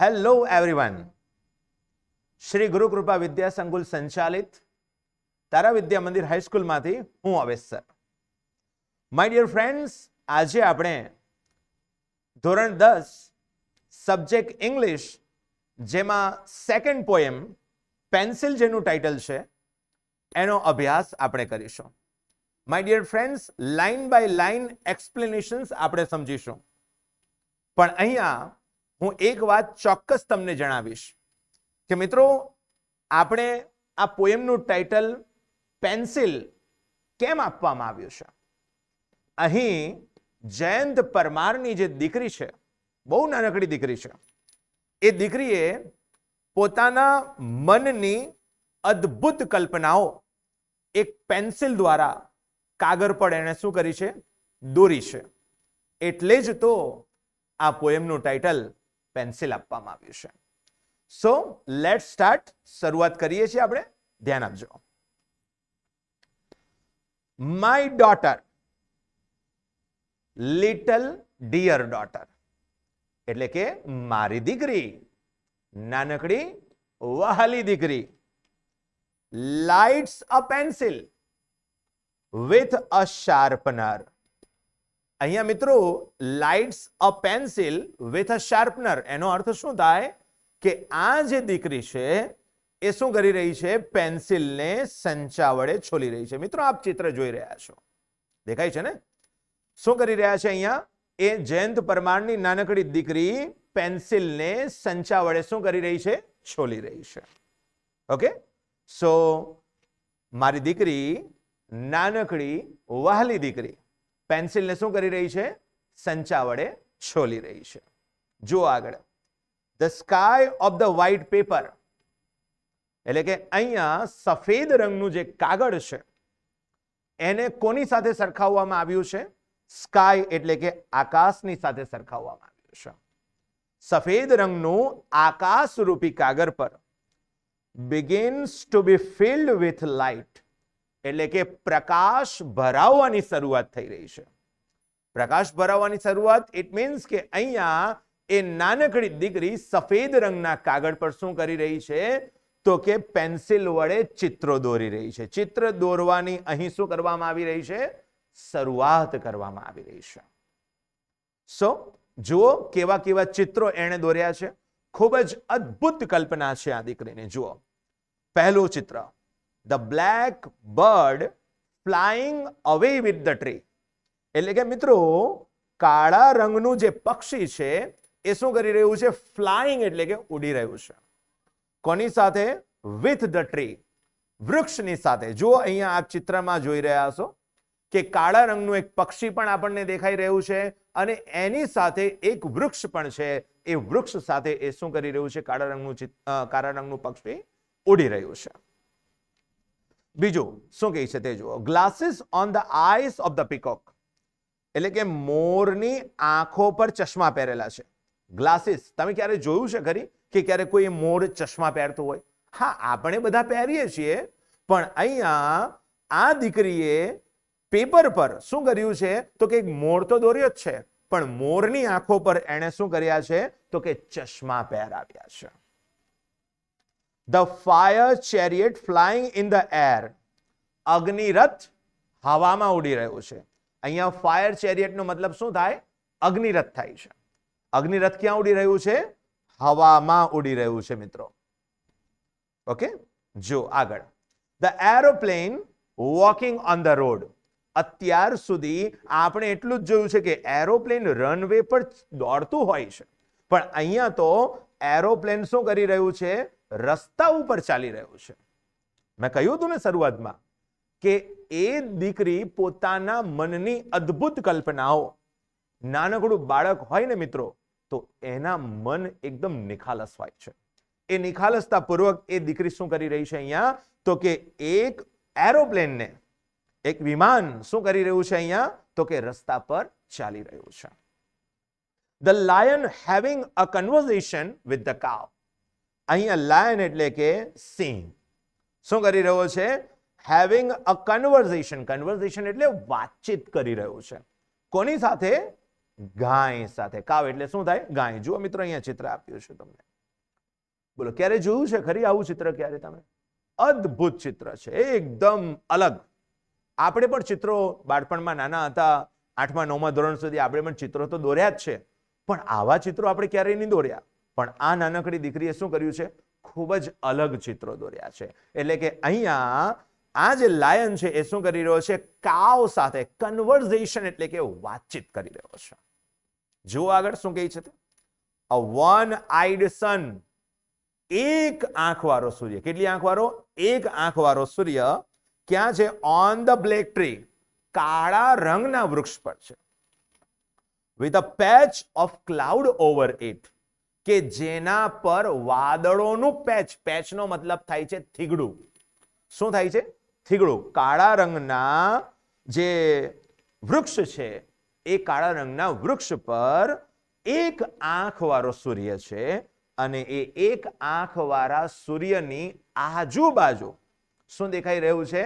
hello everyone Shri Gurukrupa Vidya Sankul સંચાલિત તારા વિદ્યા મંદિર હાઈસ્કૂલમાંથી હું Avesh sir my dear friends આજે આપણે ધોરણ દસ સબ્જેક્ટ ઇંગ્લિશ જેમાં સેકન્ડ પોએમ પેન્સિલ જેનું ટાઇટલ છે એનો અભ્યાસ આપણે કરીશું my dear friends line by line explanations આપણે સમજીશું પણ અહીંયા હું એક વાત ચોક્કસ તમને જણાવીશ કે મિત્રો આપણે આ પોએમનું ટાઇટલ પેન્સિલ કેમ આપવામાં આવ્યું છે અહીં જયંત પરમારની જે દીકરી છે બહુ નાનકડી દીકરી છે એ દીકરીએ પોતાના મનની અદ્ભુત કલ્પનાઓ એક પેન્સિલ દ્વારા કાગળ પર એણે શું કરી છે દોરી છે એટલે જ તો આ પોએમનું ટાઇટલ પેન્સિલ આપવામાં આવ્યું છે સો લેટ સ્ટાર્ટ શરૂઆત કરીએ છીએ આપણે ધ્યાન આપજો my daughter little dear daughter એટલે કે મારી દીકરી નાનકડી વહાલી દીકરી lights a pencil with a sharpener અહીંયા મિત્રો lights a pencil with a sharpener એનો અર્થ શું થાય કે આ જે દીકરી છે એ શું કરી રહી છે પેન્સિલને સંચા વડે છોલી રહી છે મિત્રો આપ ચિત્ર જોઈ રહ્યા છો દેખાય છે ને શું કરી રહ્યા છે અહીંયા એ જયંત પરમારની નાનકડી દીકરી પેન્સિલને સંચા વડે શું કરી રહી છે છોલી રહી છે ઓકે સો મારી દીકરી નાનકડી વહાલી દીકરી પેન્સિલને શું કરી રહી છે સંચા વડે છોલી રહી છે જો આગળ the sky of the white paper એટલે કે અહીંયા સફેદ રંગનું જે કાગળ છે એને કોની સાથે સરખાવવામાં આવ્યું છે સ્કાય એટલે કે આકાશની સાથે સરખાવવામાં આવ્યું છે સફેદ રંગનું આકાશરૂપી કાગળ પર begins to be filled with light એટલે કે પ્રકાશ ભરાવવાની શરૂઆત થઈ રહી છે પ્રકાશ ભરાવવાની શરૂઆત ઇટ મીન્સ કે અહીંયા એ નાનકડી દીકરી સફેદ રંગના કાગળ પર શું કરી રહી છે તો કે પેન્સિલ વડે ચિત્રો દોરી રહી છે ચિત્ર દોરવાની અહીં શું કરવામાં આવી રહી છે શરૂઆત કરવામાં આવી રહી છે સો જુઓ કેવા કેવા ચિત્રો એણે દોર્યા છે ખૂબ જ અદ્ભુત કલ્પના છે આ દીકરીને જુઓ પહેલું ચિત્ર the black bird flying away with the tree એટલે કે મિત્રો કાળા રંગનું જે પક્ષી છે એ શું કરી રહ્યું છે ફ્લાઇંગ એટલે કે ઉડી રહ્યું છે કોની સાથે વિથ ધ ટ્રી વૃક્ષની સાથે જો અહીંયા આ ચિત્રમાં જોઈ રહ્યા છો કે કાળા રંગનું એક પક્ષી પણ આપણને દેખાઈ રહ્યું છે અને એની સાથે એક વૃક્ષ પણ છે એ વૃક્ષ સાથે એ શું કરી રહ્યું છે કાળા રંગનું કાળા રંગનું પક્ષી ઉડી રહ્યું છે બીજું શું કહે છે તે જુઓ glasses on the eyes of the peacock એટલે કે મોરની આંખો પર ચશ્મા પહેરેલા છે ગ્લાસીસ તમે ક્યારે જોયું છે ખરી કે ક્યારે કોઈ મોર ચશ્મા પહેરતો હોય હા આપણે બધા પહેરીએ છીએ પણ અહીંયા આ દીકરીએ પેપર પર શું કર્યું છે તો કે મોર તો દોર્યો જ છે પણ મોરની આંખો પર એણે શું કર્યા છે તો કે ચશ્મા પહેરાવ્યા છે the fire chariot flying in the air અગ્નિરથ હવામાં ઉડી રહ્યું છે અહીંયા ફાયર ચેરિયટનો મતલબ શું થાય અગ્નિરથ થાય છે અગ્નિરથ ક્યાં ઉડી રહ્યું છે હવામાં ઉડી રહ્યું છે મિત્રો ઓકે જો આગળ the aeroplane walking on the road અત્યાર સુધી આપણે એટલું જ જોયું છે કે એરોપ્લેન રનવે પર દોડતું હોય છે પણ અહીંયા તો એરોપ્લેન શું કરી રહ્યું છે રસ્તા ઉપર ચાલી રહ્યો છે મેં કહ્યું હતું ને શરૂઆતમાં કે એ દીકરી પોતાના મનની અદ્ભુત કલ્પનાઓ નાનકડું બાળક હોય ને મિત્રો તો એના મન એકદમ નિખાલસ હોય છે એ નિખાલસતાપૂર્વક એ દીકરી શું કરી રહી છે અહીંયા તો કે એક એરોપ્લેનને એક વિમાન શું કરી રહ્યું છે અહીંયા તો કે રસ્તા પર ચાલી રહ્યું છે the lion having a conversation with the cow અહીંયા લાયન એટલે કે સિંહ શું કરી રહ્યો છે હેવિંગ અ કન્વર્ઝેશન કન્વર્ઝેશન એટલે વાતચીત કરી રહ્યો છે કોની સાથે ગાય સાથે કાવ એટલે શું થાય ગાય જુઓ મિત્રો અહીંયા ચિત્ર આપ્યું છે તમને બોલો ક્યારે જોયું છે ખરી આવું ચિત્ર ક્યારે તમે અદભુત ચિત્ર છે એકદમ અલગ આપણે પણ ચિત્રો બાળપણમાં નાના હતા આઠમા નવમા ધોરણ સુધી આપણે પણ ચિત્રો તો દોર્યા જ છે પણ આવા ચિત્રો આપણે ક્યારેય નહીં દોર્યા પણ આ નાનકડી દીકરીએ શું કર્યું છે ખૂબ જ અલગ ચિત્રો દોર્યા છે એટલે કે અહીંયા આ જે લાયન છે એ શું કરી રહ્યો છે કાવ સાથે કન્વર્ઝેશન એટલે કે વાતચીત કરી રહ્યો છે જુઓ આગળ શું કહે છે અ વન આઈડ સન એક આંખ વાળો સૂર્ય કેટલી આંખ વાળો એક આંખ વાળો સૂર્ય ક્યાં છે ઓન ધ બ્લેક ટ્રી કાળા રંગના વૃક્ષ પર છે with a patch of cloud over it કે જેના પર વાદળોનું પેચ પેચનો મતલબ થાય છે થીગડું શું થાય છે થીગડું કાળા રંગના જે વૃક્ષ છે એ કાળા રંગના વૃક્ષ પર એક આંખવાળો સૂર્ય છે અને એ એક આંખવાળા સૂર્યની આજુબાજુ શું દેખાઈ રહ્યું છે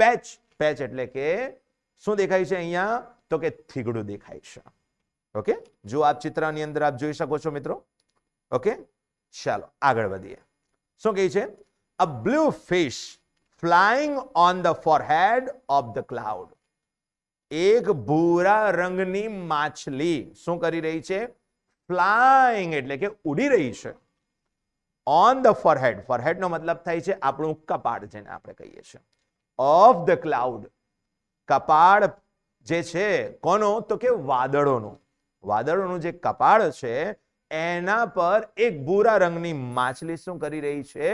પેચ પેચ એટલે કે શું દેખાય છે અહીંયા તો કે થીગડું દેખાય છે ઓકે જો આપ ચિત્રની અંદર આપ જોઈ શકો છો મિત્રો ઓકે ચાલો આગળ વધીએ શું કહે છે a blue fish flying on the forehead of the cloud એક ભૂરા રંગની માછલી શું કરી રહી છે ફ્લાઇંગ એટલે કે ઉડી રહી છે ઓન ધ ફોરહેડ ફોરહેડનો મતલબ થાય છે આપણું કપાળ જેને આપણે કહીએ છીએ ઓફ ધ ક્લાઉડ કપાળ જે છે કોનો તો કે વાદળોનું વાદળોનું જે કપાળ છે એના પર એક ભૂરા રંગની માછલી શું કરી રહી છે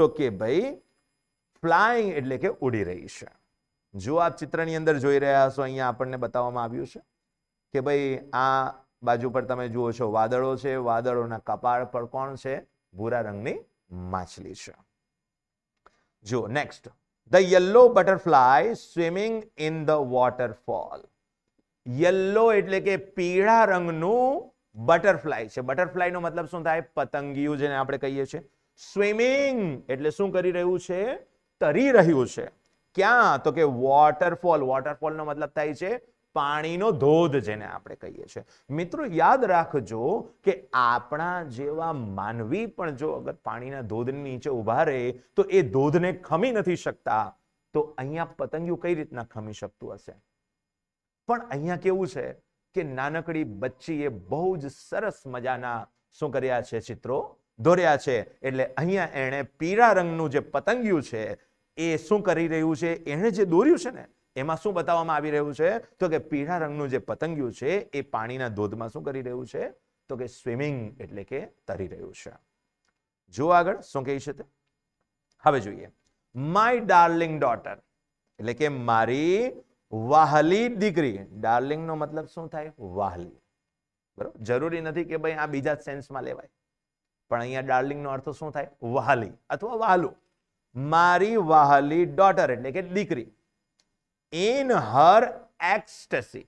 તો કે ભાઈ ફ્લાઇંગ એટલે કે ઉડી રહી છે જો આપ ચિત્રની અંદર જોઈ રહ્યા છો અહીંયા આપણને બતાવવામાં આવ્યું છે કે ભાઈ આ બાજુ પર તમે જુઓ છો વાદળો છે વાદળોના કપાળ પર કોણ છે ભૂરા રંગની માછલી છે જુઓ next the yellow butterfly swimming in the waterfall yellow એટલે કે પીળા રંગનું બટરફ્લાય છે બટરફ્લાય નો મતલબ શું થાય પતંગિયું જેને આપણે કહીએ છીએ સ્વિમિંગ એટલે શું કરી રહ્યું છે તરી રહ્યું છે ક્યાં તો કે વોટરફોલ વોટરફોલ નો મતલબ થાય છે પાણીનો ધોધ જેને આપણે કહીએ છીએ મિત્રો યાદ રાખજો કે આપણા જેવા માનવી પણ જો અગર પાણીના ધોધની નીચે ઊભા રહે તો એ ધોધને ખમી નથી શકતા તો અહીંયા પતંગિયું કઈ રીતના ખમી શકતું હશે પણ અહીંયા કેવું છે કે નાનકડી બચ્ચીએ બહુ જ સરસ મજાના શું કર્યા છે ચિત્રો દોર્યા છે એટલે અહીંયા એણે પીળા રંગનું જે પતંગિયું છે એ શું કરી રહ્યું છે એણે જે દોર્યું છે ને એમાં શું બતાવવામાં આવી રહ્યું છે તો કે પીળા રંગનું જે પતંગિયું છે એ પાણીના ધોધમાં શું કરી રહ્યું છે તો કે સ્વિમિંગ એટલે કે તરી રહ્યું છે જો આગળ શું કહે છે તે હવે જોઈએ માય ડાર્લિંગ ડોટર એટલે કે મારી વાહલી દીકરી ડાર્લિંગનો મતલબ શું થાય વાહલી બરોબર જરૂરી નથી કે ભાઈ આ બીજા સેન્સમાં લેવાય પણ અહીંયા ડાર્લિંગનો અર્થ શું થાય વાહલી અથવા વાહલુ મારી વાહલી ડોટર એટલે કે દીકરી ઇન હર એક્સટસી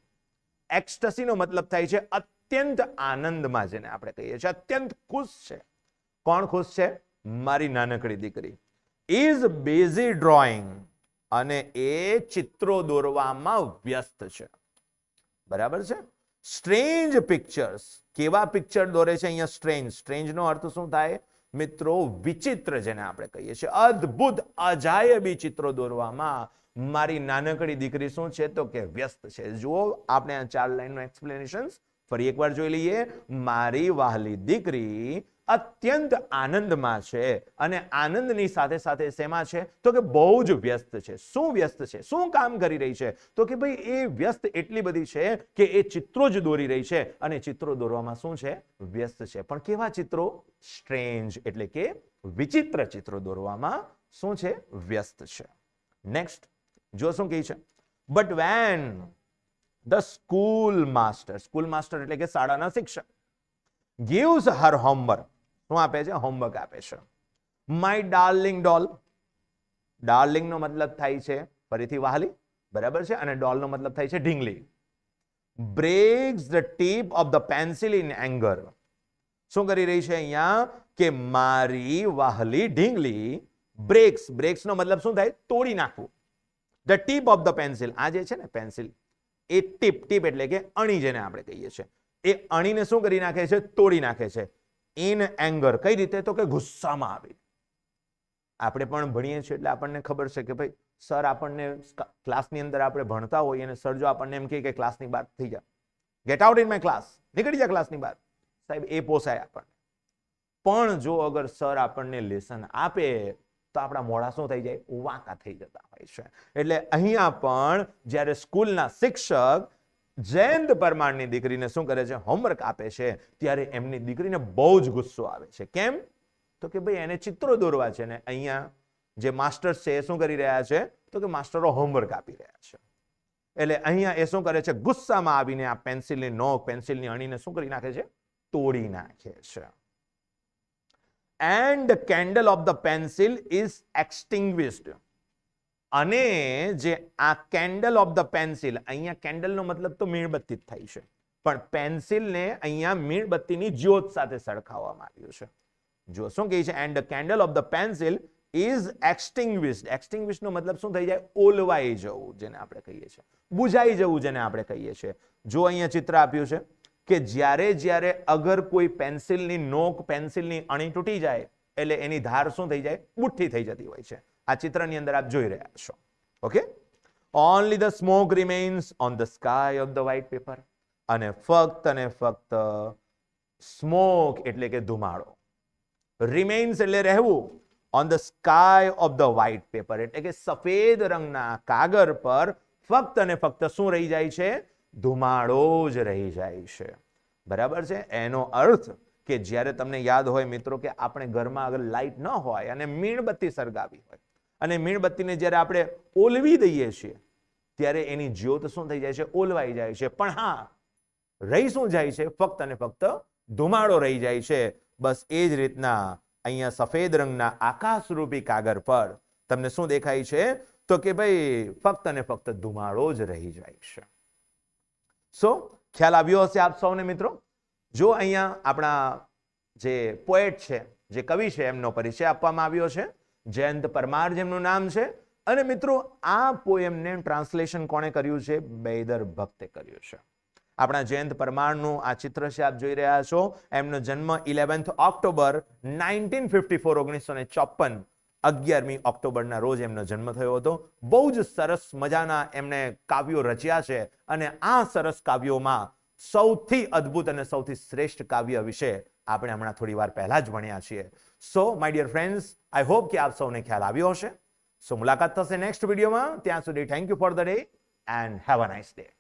એક્સ્ટસીનો મતલબ થાય છે અત્યંત આનંદમાં જેને આપણે કહીએ છીએ અત્યંત ખુશ છે કોણ ખુશ છે મારી નાનકડી દીકરી ઇઝ બેઝી ડ્રોઈંગ અને એ ચિત્રો દોરવામાં વ્યસ્ત છે બરાબર છે સ્ટ્રેન્જ પિક્ચર્સ કેવા પિક્ચર દોરે છે અહીંયા સ્ટ્રેન્જ સ્ટ્રેન્જનો અર્થ શું થાય મિત્રો વિચિત્ર જેને આપણે કહીએ છીએ અદ્ભુત અજાયબી ચિત્રો દોરવામાં મારી નાનકડી દીકરી શું છે તો કે વ્યસ્ત છે જુઓ આપણે આ ચાર લાઈનનું એક્સપ્લેનેશન ફરી એકવાર જોઈ લઈએ મારી વાહલી દીકરી અત્યંત આનંદમાં છે અને આનંદની સાથે સાથે શેમાં છે તો કે બહુ જ વ્યસ્ત છે શું વ્યસ્ત છે શું કામ કરી રહી છે તો કે ભાઈ એ વ્યસ્ત એટલી બધી છે કે એ ચિત્રો જ દોરી રહી છે અને ચિત્રો દોરવામાં શું છે વ્યસ્ત છે પણ કેવા ચિત્રો સ્ટ્રેન્જ એટલે કે વિચિત્ર ચિત્રો દોરવામાં શું છે વ્યસ્ત છે નેક્સ્ટ જો શું કહે છે but when the school master school master એટલે કે શાળાના શિક્ષક ગીવ્સ હર હોમવર્ક શું આપે છે હોમવર્ક આપે છે માય ડાર્લિંગ ડોલ ડાર્લિંગનો મતલબ થાય છે ફરીથી વાહલી બરાબર છે અને ડોલનો મતલબ થાય છે ઢીંગલી breaks the tip of the pencil in anger શું કરી રહી છે અહીંયા કે મારી વાહલી ઢીંગલી બ્રેક્સ બ્રેક્સનો મતલબ શું થાય તોડી નાખવું the tip of the pencil આ જે છે ને પેન્સિલ એ ટીપ ટીપ એટલે કે અણી જેને આપણે કહીએ છીએ એ અણીને શું કરી નાખે છે તોડી નાખે છે ઇન એંગર કઈ રીતે તો કે ગુસ્સામાં આવી આપણે પણ ભણીએ છીએ એટલે આપણને ખબર છે કે ભાઈ સર આપણને ક્લાસની અંદર આપણે ભણતા હોઈએ અને સર જો આપણને એમ કહે કે ક્લાસની બહાર થઈ જાય get out in my class નીકળી જાય ક્લાસની બાદ સાહેબ એ પોસાય આપણને પણ જો અગર સર આપણને લેસન આપે તો આપણા મોડા શું થઈ જાય વાંકા થઈ જતા હોય છે એટલે અહીંયા પણ જ્યારે સ્કૂલના શિક્ષક જયંત પરમારની દીકરીને શું કરે છે હોમવર્ક આપે છે ત્યારે એમની દીકરીને બહુ જ ગુસ્સો આવે છે કેમ તો કે ભાઈ એને ચિત્રો દોરવા છે ને અહીંયા જે માસ્ટર્સ છે એ શું કરી રહ્યા છે તો કે માસ્ટરો હોમવર્ક આપી રહ્યા છે એટલે અહીંયા એ શું કરે છે ગુસ્સામાં આવીને આ પેન્સિલની નોક પેન્સિલની અણીને શું કરી નાખે છે તોડી નાખે છે and candle of the pencil is extinguished અને જે આ કેન્ડલ ઓફ ધ પેન્સિલ અહીંયા કેન્ડલનો મતલબ તો મીણબત્તી જ થાય છે પણ પેન્સિલને અહીંયા મીણબત્તીની જ્યોત સાથે સરખાવવામાં આવ્યું છે જો શું કહે છે and candle of the pencil is extinguished એક્સટિંગ્વિશનો મતલબ શું થઈ જાય ઓલવાઈ જવું જેને આપણે કહીએ છીએ બુજાઈ જવું જેને આપણે કહીએ છીએ જો અહીંયા ચિત્ર આપ્યું છે કે જ્યારે જ્યારે અગર કોઈ પેન્સિલની નોક પેન્સિલની અણી તૂટી જાય એટલે એની ધાર શું થઈ જાય બુઠ્ઠી થઈ જતી હોય છે આ ચિત્રની અંદર આપ જોઈ રહ્યા છો okay only the smoke remains on the sky of the white paper અને ફક્ત અને ફક્ત સ્મોક એટલે કે ધુમાડો રિમેન્સ એટલે રહેવું on the sky of the white paper એટલે કે સફેદ રંગના કાગર પર ફક્ત અને ફક્ત શું રહી જાય છે ધુમાડો જ રહી જાય છે બરાબર છે એનો અર્થ કે જ્યારે તમને યાદ હોય મિત્રો કે આપણે ઘરમાં આગળ લાઇટ ન હોય અને મીણબત્તી સળગાવી હોય અને મીણબત્તીને જ્યારે આપણે ઓલવી દઈએ છીએ ત્યારે એની જ્યોત શું થઈ જાય છે ઓલવાઈ જાય છે પણ હા રહી શું જાય છે ફક્ત અને ફક્ત ધુમાડો રહી જાય છે બસ એ જ રીતના અહીંયા સફેદ રંગના આકાશરૂપી કાગર પર તમને શું દેખાય છે તો કે ભાઈ ફક્ત અને ફક્ત ધુમાડો જ રહી જાય છે સો ખ્યાલ આવ્યો હશે આપ સૌને મિત્રો જો અહીંયા આપણા જે પોએટ છે જે કવિ છે એમનો પરિચય આપવામાં આવ્યો છે જયંત પરમાર જેમનું નામ છે અને મિત્રો આ પોએમને ટ્રાન્સલેશન કોણે કર્યું છે બૈદર ભક્તે કર્યું છે આપણા જયંત પરમારનું આ ચિત્ર છે આપ જોઈ રહ્યા છો એમનો જન્મ eleventh October nineteen fifty four ઓગણીસો ને ચોપન અગિયારમી ઓક્ટોબરના રોજ એમનો જન્મ થયો હતો બહુ જ સરસ મજાના એમણે કાવ્યો રચ્યા છે અને આ સરસ કાવ્યોમાં સૌથી અદ્ભુત અને સૌથી શ્રેષ્ઠ કાવ્ય વિશે આપણે હમણાં થોડી વાર પહેલા જ ભણ્યા છીએ so my dear friends I hope કે આપ સૌને ખ્યાલ આવ્યો હશે સો મુલાકાત થશે નેક્સ્ટ વિડીયોમાં ત્યાં સુધી thank you for the day and have a nice day